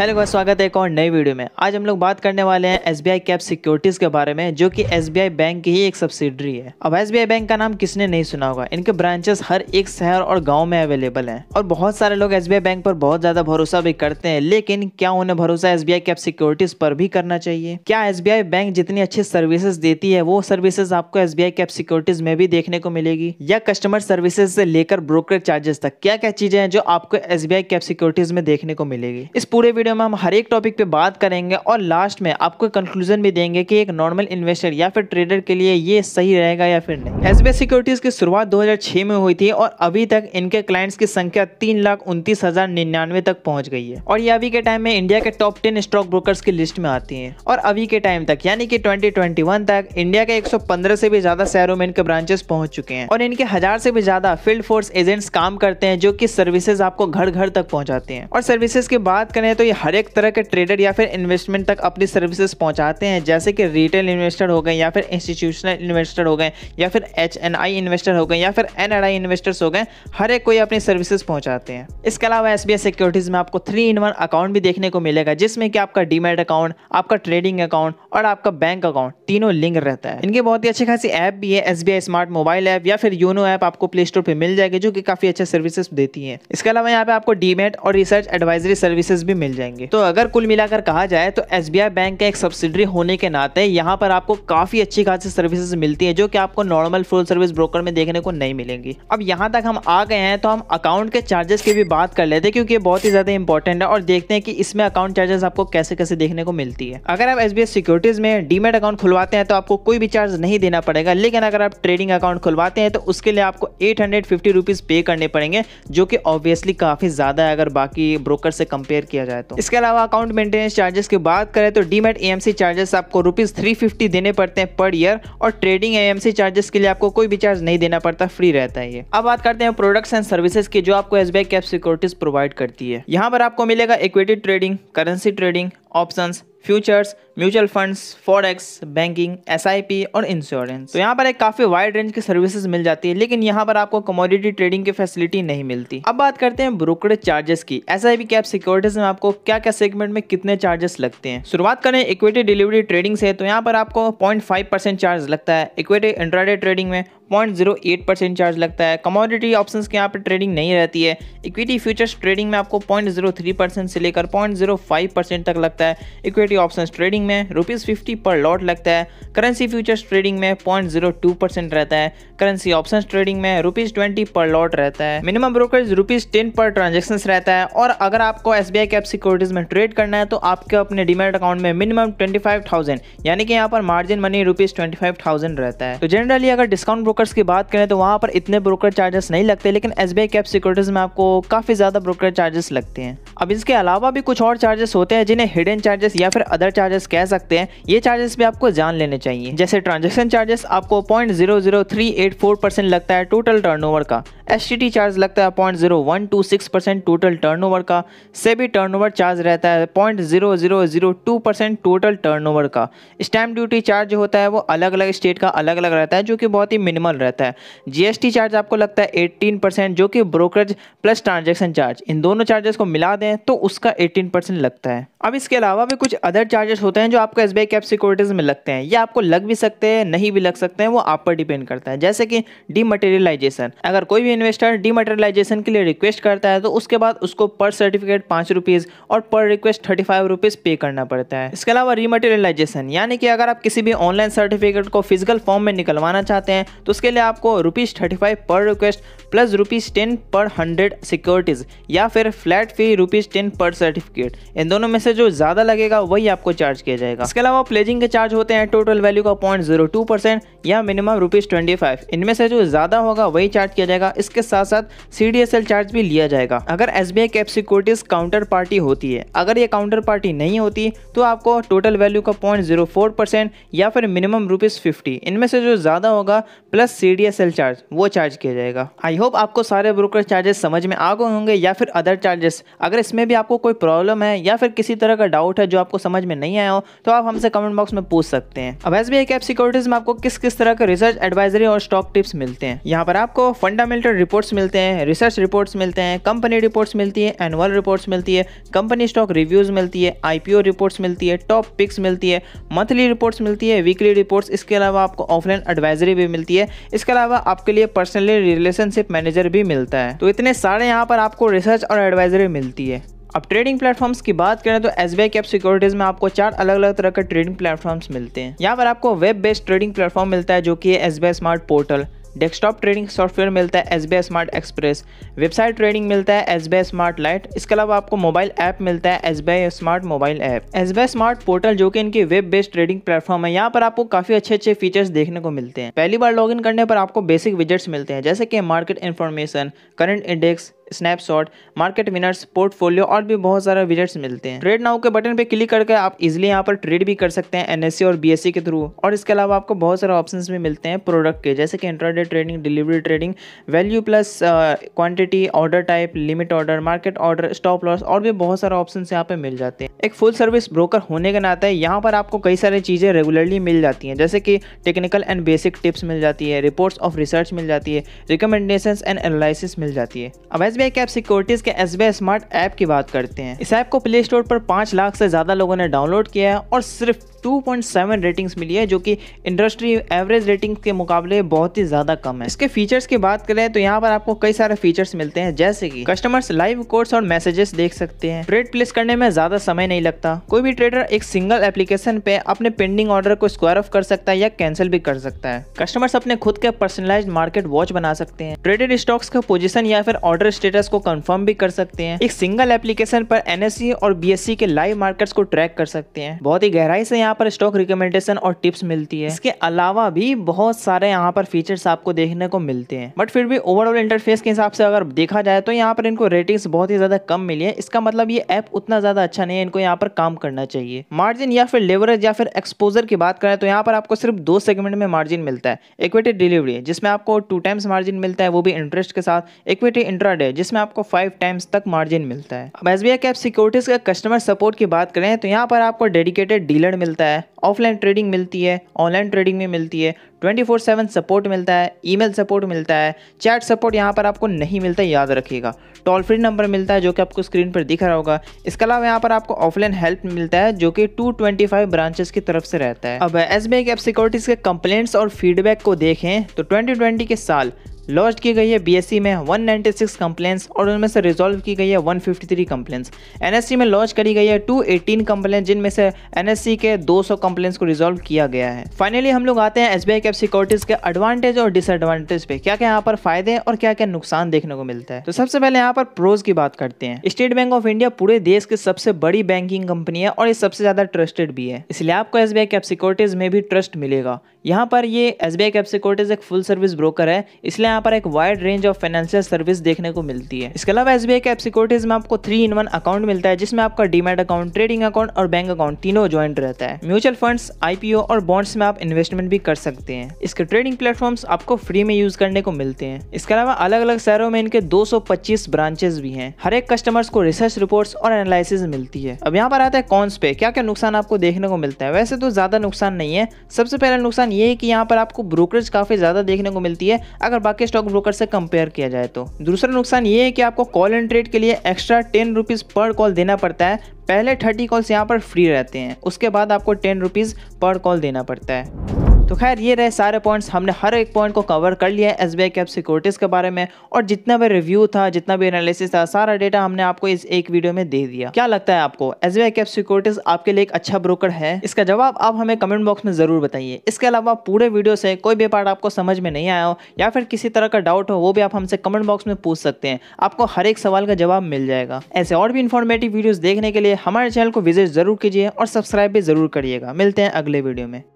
Hello का स्वागत है एक और नई वीडियो में आज हम लोग बात करने वाले हैं S B I Cap Securities के बारे में जो कि एस बी आई बैंक की ही एक सब्सिडरी है अब एस बी आई बैंक का नाम किसने नहीं सुना होगा इनके ब्रांचेस हर एक शहर और गांव में अवेलेबल हैं और बहुत सारे लोग एस बी आई बैंक पर बहुत ज़्यादा भरोसा भी करते हैं लेकिन क्या उन्हें भरोसा S B I Cap Securities पर भी करना चाहिए क्या एस बी आई बैंक जितनी अच्छी सर्विसेज देती है वो सर्विसेज आपको S B I Cap Securities में भी देखने को मिलेगी या कस्टमर सर्विसेज से लेकर ब्रोकर चार्जेस तक क्या क्या चीज़ें हैं जो आपको S B I Cap Securities में देखने को मिलेगी इस पूरे वीडियो वीडियो में हम हर एक टॉपिक पे बात करेंगे और लास्ट में आपको कंक्लूजन भी देंगे कि एक नॉर्मल इन्वेस्टर या फिर ट्रेडर के लिए ये सही रहेगा या फिर नहीं एस सिक्योरिटीज़ की शुरुआत 2006 में हुई थी और अभी तक इनके क्लाइंट्स की संख्या तीन तक पहुंच गई है और ये अभी के टाइम में इंडिया के टॉप टेन स्टॉक ब्रोकर्स की लिस्ट में आती है और अभी के टाइम तक यानी कि ट्वेंटी तक इंडिया के एक से भी ज्यादा शहरों में इनके ब्रांचेस पहुंच चुके हैं और इनके हजार से भी ज्यादा फील्ड फोर्स एजेंट्स काम करते हैं जो कि सर्विसेज आपको घर घर तक पहुंचाते हैं और सर्विसेज की बात करें तो हर एक तरह के ट्रेडर या फिर इन्वेस्टमेंट तक अपनी सर्विसेज पहुंचाते हैं जैसे कि रिटेल इन्वेस्टर हो गए या फिर इंस्टीट्यूशनल इन्वेस्टर हो गए या फिर एच इन्वेस्टर हो गए या फिर एन इन्वेस्टर्स हो गए हर एक कोई अपनी सर्विसेज पहुंचाते हैं इसके अलावा एस सिक्योरिटीज़ में आपको थ्री इन वन अकाउंट भी देखने को मिलेगा जिसमें कि आपका डीमेट अकाउंट आपका ट्रेडिंग अकाउंट और आपका बैंक अकाउंट तीनों लिंक रहता है इनके बहुत ही अच्छी खासी ऐप भी है एस स्मार्ट मोबाइल ऐप या फिर यूनो ऐप आपको प्ले स्टोर पर मिल जाएगी जो कि काफ़ी अच्छे सर्विसेज देती है इसके अलावा यहाँ पे आपको डीमेट और रिसर्च एडवाइजरी सर्विसेज भी मिल जाए जाएंगे तो अगर कुल मिलाकर कहा जाए तो एस बैंक का एक सब्सिडी होने के नाते यहाँ पर आपको काफी अच्छी खासी सर्विसेज मिलती है जो कि आपको नॉर्मल फुल सर्विस ब्रोकर में देखने को नहीं मिलेंगी अब यहाँ तक हम आ गए हैं तो हम अकाउंट के चार्जेस की भी बात कर लेते हैं क्योंकि बहुत ही ज्यादा इंपॉर्टेंट है और देखते हैं कि इसमें अकाउंट चार्जेस आपको कैसे कैसे देखने को मिलती है अगर आप एस सिक्योरिटीज में डीमेट अकाउंट खुलवाते हैं तो आपको कोई भी चार्ज नहीं देना पड़ेगा लेकिन अगर आप ट्रेडिंग अकाउंट खुलवाते हैं तो उसके लिए आपको एट हंड्रेड पे करने पड़ेंगे जो कि ऑब्वियसली काफी ज्यादा है अगर बाकी ब्रोकर से कंपेयर किया जाए तो। तो इसके अलावा अकाउंट मेंटेनेंस चार्जेस की बात करें तो डीमेट एएमसी चार्जेस आपको रुपीज़ थ्री देने पड़ते हैं पर ईयर और ट्रेडिंग एएमसी चार्जेस के लिए आपको कोई भी चार्ज नहीं देना पड़ता फ्री रहता है अब बात करते हैं प्रोडक्ट्स एंड सर्विसेज की जो आपको एस कैप सिक्योरिटीज प्रोवाइड करती है यहाँ पर आपको मिलेगा equity trading currency trading options futures mutual funds forex banking SIP और इंश्योरेंस तो यहाँ पर एक काफ़ी वाइड रेंज की सर्विसेज मिल जाती है लेकिन यहाँ पर आपको कमोडिटी ट्रेडिंग की फैसिलिटी नहीं मिलती अब बात करते हैं ब्रोकरेज चार्जेस की एस आई कैप सिक्योरिटीज में आपको क्या क्या सेगमेंट में कितने चार्जेस लगते हैं शुरुआत करें इक्विटी डिलीवरी ट्रेडिंग से तो यहाँ पर आपको पॉइंट चार्ज लगता है इक्विटी इंट्राडे ट्रेडिंग में पॉइंट परसेंट चार्ज लगता है कमोडिटी ऑप्शन के यहाँ पर ट्रेडिंग नहीं रहती है इक्विटी फ्यूचर्स ट्रेडिंग में आपको पॉइंट परसेंट से लेकर पॉइंट परसेंट तक लगता है लगता है इक्विटी ऑप्शन ट्रेडिंग में रुपीज़ फिफ्टी पर लॉट लगता है करेंसी फ्यूचर्स ट्रेडिंग में पॉइंट जीरो टू परसेंट रहता है करेंसी ऑप्शन ट्रेडिंग में रुपीज़ ट्वेंटी पर लॉट रहता है minimum brokerage rupees ten per transaction रहता है और अगर आपको एस बी कैप सिक्योरिटीज़ में ट्रेड करना है तो आपके अपने डिमेट अकाउंट में मिनिमम ट्वेंटी फाइव थाउजेंड यानी कि यहाँ पर margin money rupees twenty five thousand रहता है तो जनरली अगर डिस्काउंट ब्रोकर्स की बात करें तो वहाँ पर इतने ब्रोकर चार्जेस नहीं लगते लेकिन एस बी कैप सिक्योरिटीज़ में आपको काफ़ी ज़्यादा ब्रोकर चार्जेस लगते हैं अब इसके अलावा भी कुछ और चार्जेस होते हैं जिन्हें हिडन हिडन चार्जेस या फिर अदर चार्जेस कह सकते हैं ये चार्जेस भी आपको जान लेने चाहिए जैसे ट्रांजेक्शन चार्जेस आपको पॉइंट लगता है टोटल टर्न का एस चार्ज लगता है पॉइंट टोटल टर्न का सेबी टर्नओवर चार्ज रहता है पॉइंट टोटल टर्नओवर का स्टैम्प ड्यूटी चार्ज होता है वो अलग अलग स्टेट का अलग अलग रहता है जो कि बहुत ही मिनिमल रहता है जीएसटी चार्ज आपको लगता है 18 परसेंट जो कि ब्रोकरेज प्लस ट्रांजैक्शन चार्ज इन दोनों चार्जेस को मिला दें तो उसका 18 परसेंट लगता है अब इसके अलावा भी कुछ अदर चार्जेस होते हैं जो आपको एस कैप सिक्योरिटीज़ में लगते हैं ये आपको लग भी सकते हैं नहीं भी लग सकते हैं वो आप पर डिपेंड करता है जैसे कि डीमटेरियलाइजेशन अगर कोई भी इन्वेस्टर डीमटेरियलाइजेशन के लिए रिक्वेस्ट करता है तो उसके बाद उसको पर सर्टिफिकेट पाँच और पर रिक्वेस्ट थर्टी फाइव पे करना पड़ता है इसके अलावा रीमटेरियलाइजेशन यानी कि अगर आप किसी भी ऑनलाइन सर्टिफिकेट को फिजिकल फॉर्म में निकलवाना चाहते हैं तो उसके लिए आपको rupees per request plus rupees ten per hundred securities या फिर flat fee rupees ten per certificate इन दोनों में से जो ज़्यादा ज़्यादा लगेगा वही आपको चार्ज किया जाएगा इसके अलावा प्लेजिंग के चार्ज होते हैं टोटल वैल्यू का पॉइंट या मिनिमम रुपीज़ ट्वेंटी इनमें से जो ज़्यादा होगा वही चार्ज किया जाएगा इसके साथ साथ सी चार्ज भी लिया जाएगा अगर S B securities counter party होती है अगर ये काउंटर पार्टी नहीं होती तो आपको टोटल वैल्यू का पॉइंट या फिर मिनिमम रुपीज़ फिफ्टी इनमें से जो ज़्यादा होगा प्लस सी चार्ज वो चार्ज किया जाएगा आई होप आपको सारे ब्रोकर चार्जेस समझ में आ गए होंगे या फिर अदर चार्जेस अगर इसमें भी आपको कोई प्रॉब्लम है या फिर किसी तरह का डाउट डाउट है जो आपको समझ में नहीं आया हो तो आप हमसे कमेंट बॉक्स में पूछ सकते हैं अब S B I Cap Securities में आपको किस किस तरह के रिसर्च एडवाइजरी और स्टॉक टिप्स मिलते हैं यहाँ पर आपको फंडामेंटल रिपोर्ट्स मिलते हैं रिसर्च रिपोर्ट्स मिलते हैं कंपनी रिपोर्ट्स मिलती है एनुअल रिपोर्ट्स मिलती है कंपनी स्टॉक रिव्यूज मिलती है आईपीओ रिपोर्ट्स मिलती है टॉप पिक्स मिलती है मंथली रिपोर्ट्स मिलती है वीकली रिपोर्ट्स इसके अलावा आपको ऑफलाइन एडवाइजरी भी मिलती है इसके अलावा आपके लिए पर्सनली रिलेशनशिप मैनेजर भी मिलता है तो इतने सारे यहाँ पर आपको रिसर्च और एडवाइजरी मिलती है अब ट्रेडिंग प्लेटफॉर्म्स की बात करें तो एस बी आई सिक्योरिटीज में आपको चार अलग अलग तरह के ट्रेडिंग प्लेटफॉर्म्स मिलते हैं यहाँ पर आपको वेब बेस्ड ट्रेडिंग प्लेटफॉर्म मिलता है जो कि S B smart portal desktop trading software मिलता है S B smart express website trading मिलता है एस बी स्मार्ट लाइट इसके अलावा आपको मोबाइल ऐप मिलता है S B smart mobile app S B smart portal जो कि इनकी वेब बेस्ड ट्रेडिंग प्लेटफॉर्म है यहाँ पर आपको काफी अच्छे अच्छे फीचर्स देखने को मिलते हैं पहली बार लॉग करने पर आपको बेसिक विजट्स मिलते हैं जैसे कि market information current index snapshot market winners portfolio और भी बहुत सारे विजट्स मिलते हैं ट्रेड नाउ के बटन पे क्लिक करके आप इजिली यहाँ पर ट्रेड भी कर सकते हैं एनएससी e और बीएससी e के थ्रू और इसके अलावा आपको बहुत सारे ऑप्शन भी मिलते हैं प्रोडक्ट के जैसे कि intraday trading delivery trading value plus quantity order type limit order market order stop loss और भी बहुत सारे ऑप्शन यहाँ पे मिल जाते हैं एक फुल सर्विस ब्रोकर होने के नाते यहाँ पर आपको कई सारी चीज़ें रेगुलरली मिल जाती है जैसे कि टेक्निकल एंड बेसिक टिप्स मिल जाती है रिपोर्ट्स ऑफ रिसर्च मिल जाती है रिकमेंडेशन एंड एनालिसिस मिल जाती है अब एसबीआई कैप सिक्योरिटीज के एस स्मार्ट ऐप की बात करते हैं इस ऐप को प्ले स्टोर पर पांच लाख से ज्यादा लोगों ने डाउनलोड किया है और सिर्फ 2.7 रेटिंग्स मिली है जो कि इंडस्ट्री एवरेज रेटिंग के मुकाबले बहुत ही ज़्यादा कम है इसके फीचर्स की बात करें तो यहाँ पर आपको कई सारे फीचर्स मिलते हैं जैसे कि कस्टमर्स लाइव कोर्स और मैसेजेस देख सकते हैं ट्रेड प्लेस करने में ज़्यादा समय नहीं लगता कोई भी ट्रेडर एक सिंगल एप्लीकेशन पे अपने पेंडिंग ऑर्डर को स्क्वायर ऑफ कर सकता है या कैंसिल भी कर सकता है कस्टमर्स अपने खुद के पर्सनलाइज मार्केट वॉच बना सकते हैं ट्रेडेड स्टॉक्स का पोजिशन या फिर ऑर्डर स्टेटस को कन्फर्म भी कर सकते हैं एक सिंगल एप्लीकेशन पर एनएससी e और बी e के लाइव मार्केट्स को ट्रैक कर सकते हैं बहुत ही गहराई से यहाँ यहाँ पर स्टॉक रिकमेंडेशन और टिप्स मिलती है इसके अलावा भी बहुत सारे यहाँ पर फीचर्स आपको देखने को मिलते हैं बट फिर भी ओवरऑल इंटरफेस के हिसाब से अगर देखा जाए तो यहाँ पर इनको रेटिंग्स बहुत ही ज़्यादा कम मिली है इसका मतलब ये ऐप उतना ज़्यादा अच्छा नहीं है इनको यहाँ पर काम करना चाहिए मार्जिन या फिर लेवरेज या फिर एक्सपोजर की बात करें तो यहाँ पर आपको सिर्फ दो सेगमेंट में मार्जिन मिलता है इक्विटी डिलीवरी जिसमें आपको टू टाइम्स मार्जिन मिलता है वो भी इंटरेस्ट के साथ इक्विटी इंट्राडे जिसमें आपको फाइव टाइम्स तक मार्जिन मिलता है अब S B I Cap Securities का कस्टमर सपोर्ट की बात करें तो यहाँ पर आपको डेडिकेटेड डीलर मिलता है मिलता है ऑफलाइन ट्रेडिंग मिलती है ऑनलाइन ट्रेडिंग में मिलती है 24/7 सपोर्ट मिलता है ईमेल सपोर्ट मिलता है चैट सपोर्ट यहाँ पर आपको नहीं मिलता याद रखिएगा टोल फ्री नंबर मिलता है जो कि आपको स्क्रीन पर दिख रहा होगा इसके अलावा यहाँ पर आपको ऑफलाइन हेल्प मिलता है जो कि 225 ब्रांचेस की तरफ से रहता है अब एस बी आई सिक्योरिटीज़ के कंप्लेंट्स और फीडबैक को देखें तो ट्वेंटी के साल लॉन्च की गई है बीएससी e में 196 कंप्लेंट्स और उनमें से रिजॉल्व की गई है 153 कंप्लेंट्स एनएससी में लॉन्च करी गई है 218 कंप्लेन जिनमें से एनएससी e के 200 कंप्लेन को रिजॉल्व किया गया है फाइनली हम लोग आते हैं एस बी कैप सिक्योरिटीज़ के एडवांटेज और डिसएडवांटेज पे क्या क्या यहाँ पर फायदे और क्या क्या नुकसान देखने को मिलता है तो सबसे पहले यहाँ पर प्रोज की बात करते हैं स्टेट बैंक ऑफ इंडिया पूरे देश की सबसे बड़ी बैंकिंग कंपनी है और ये सबसे ज़्यादा ट्रस्टेड भी है इसलिए आपको एस बी कैप सिक्योरिटीज़ में भी ट्रस्ट मिलेगा यहाँ पर ये एस बी कैप सिक्योरिटीज़ एक फुल सर्विस ब्रोकर है इसलिए यहाँ पर एक wide range of financial service देखने को मिलती है इसके अलावा एस के ऐप सिक्योरिटीज में आपको थ्री इन वन अकाउंट मिलता है जिसमें आपका डीमेट अकाउंट ट्रेडिंग अकाउंट और बैंक अकाउंट तीनों ज्वाइंट रहता है म्यूचुअल फंड आईपीओ और बॉन्ड्स में आप इन्वेस्टमेंट भी कर सकते हैं इसके ट्रेडिंग प्लेटफॉर्म आपको फ्री में यूज करने को मिलते हैं इसके अलावा अलग अलग शहरों में इनके दो ब्रांचेस भी हैं हर एक कस्टमर्स को रिसर्च रिपोर्ट्स और एनालिसिस मिलती है अब यहाँ पर आता है कॉन्स पे क्या क्या नुकसान आपको देखने को मिलता है वैसे तो ज्यादा नुकसान नहीं है सबसे पहला नुकसान ये है कि यहाँ पर आपको ब्रोकरेज काफी ज्यादा देखने को मिलती है अगर बाकी स्टॉक ब्रोकर से कंपेयर किया जाए तो दूसरा नुकसान ये है कि आपको कॉल एंड ट्रेड के लिए extra ten rupees per call देना पड़ता है पहले थर्टी कॉल्स यहाँ पर फ्री रहते हैं उसके बाद आपको टेन रुपीज़ पर कॉल देना पड़ता है तो खैर ये रहे सारे पॉइंट्स हमने हर एक पॉइंट को कवर कर लिया है एस बी आई सिक्योरिटीज़ के बारे में और जितना भी रिव्यू था जितना भी एनालिसिस था सारा डेटा हमने आपको इस एक वीडियो में दे दिया क्या लगता है आपको एस बी आई सिक्योरिटीज़ आपके लिए एक अच्छा ब्रोकर है इसका जवाब आप हमें कमेंट बॉक्स में ज़रूर बताइए इसके अलावा पूरे वीडियो से कोई भी पार्ट आपको समझ में नहीं आया हो या फिर किसी तरह का डाउट हो वो भी आप हमसे कमेंट बॉक्स में पूछ सकते हैं आपको हर एक सवाल का जवाब मिल जाएगा ऐसे और भी इन्फॉर्मेटिव वीडियोस देखने के लिए हमारे चैनल को विजिट जरूर कीजिए और सब्सक्राइब भी जरूर करिएगा मिलते हैं अगले वीडियो में